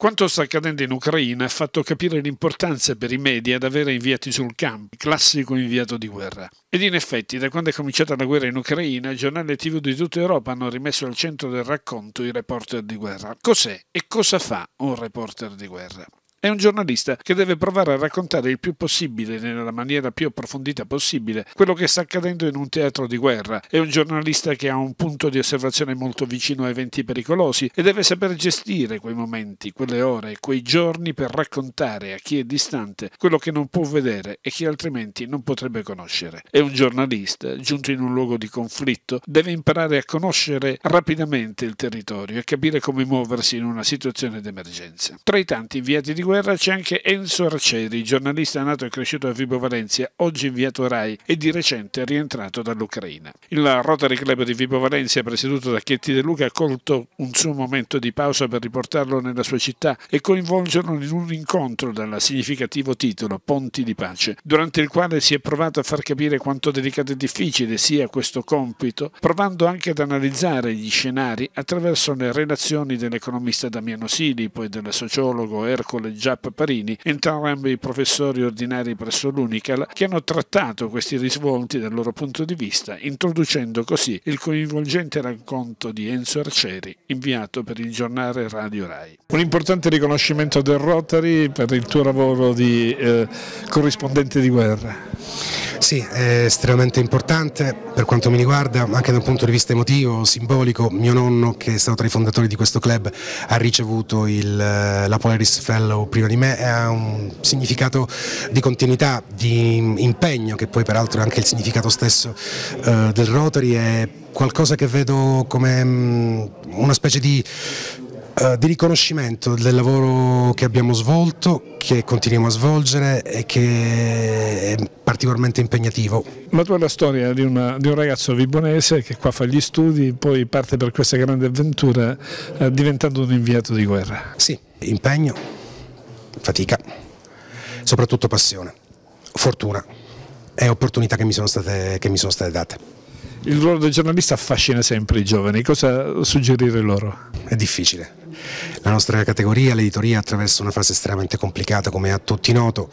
Quanto sta accadendo in Ucraina ha fatto capire l'importanza per i media di avere inviati sul campo, il classico inviato di guerra. Ed in effetti, da quando è cominciata la guerra in Ucraina, giornali e tv di tutta Europa hanno rimesso al centro del racconto i reporter di guerra. Cos'è e cosa fa un reporter di guerra? È un giornalista che deve provare a raccontare il più possibile, nella maniera più approfondita possibile, quello che sta accadendo in un teatro di guerra. È un giornalista che ha un punto di osservazione molto vicino a eventi pericolosi e deve saper gestire quei momenti, quelle ore, quei giorni per raccontare a chi è distante quello che non può vedere e che altrimenti non potrebbe conoscere. È un giornalista, giunto in un luogo di conflitto, deve imparare a conoscere rapidamente il territorio e capire come muoversi in una situazione d'emergenza. Tra i tanti inviati di guerra c'è anche Enzo Arceri, giornalista nato e cresciuto a Vibo Valencia, oggi inviato a RAI e di recente rientrato dall'Ucraina. Il Rotary Club di Vibo Valencia, presieduto da Chietti De Luca, ha colto un suo momento di pausa per riportarlo nella sua città e coinvolgerlo in un incontro dal significativo titolo Ponti di Pace, durante il quale si è provato a far capire quanto delicato e difficile sia questo compito, provando anche ad analizzare gli scenari attraverso le relazioni dell'economista Damiano Silipo e del sociologo Ercole Già Parini, entrambi professori ordinari presso l'Unical, che hanno trattato questi risvolti dal loro punto di vista, introducendo così il coinvolgente racconto di Enzo Arceri, inviato per il giornale Radio Rai. Un importante riconoscimento del Rotary per il tuo lavoro di eh, corrispondente di guerra. Sì, è estremamente importante per quanto mi riguarda, anche da un punto di vista emotivo, simbolico. Mio nonno, che è stato tra i fondatori di questo club, ha ricevuto il, eh, la Polaris Fellow prima di me, ha un significato di continuità, di impegno, che poi peraltro è anche il significato stesso eh, del Rotary, è qualcosa che vedo come mh, mm, una specie di eh, di riconoscimento del lavoro che abbiamo svolto, che continuiamo a svolgere e che è particolarmente impegnativo. Ma tu hai la storia di, una, di un ragazzo vibonese che qua fa gli studi, poi parte per questa grande avventura eh, diventando un inviato di guerra. Sì, impegno, fatica, soprattutto passione, fortuna e opportunità che mi sono state, mi sono state date. Il ruolo del giornalista affascina sempre i giovani, cosa suggerire loro? È difficile, la nostra categoria, l'editoria, attraverso una fase estremamente complicata come a tutti noto,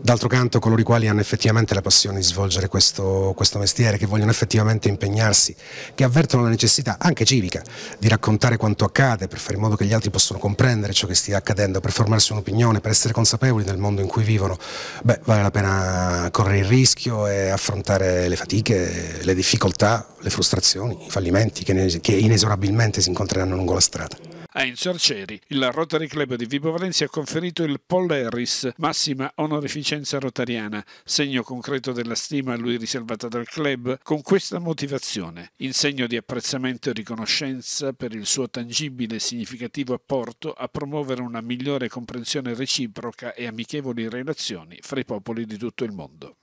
d'altro canto coloro i quali hanno effettivamente la passione di svolgere questo, questo mestiere, che vogliono effettivamente impegnarsi, che avvertono la necessità anche civica di raccontare quanto accade per fare in modo che gli altri possano comprendere ciò che stia accadendo, per formarsi un'opinione, per essere consapevoli del mondo in cui vivono, beh vale la pena correre il rischio e affrontare le fatiche, le difficoltà, le frustrazioni, i fallimenti che inesorabilmente si incontreranno lungo la strada. A Enzo Arcieri, il Rotary Club di Vibo Valencia ha conferito il Paul Harris, massima onorificenza rotariana, segno concreto della stima a lui riservata dal club, con questa motivazione, in segno di apprezzamento e riconoscenza per il suo tangibile e significativo apporto a promuovere una migliore comprensione reciproca e amichevoli relazioni fra i popoli di tutto il mondo.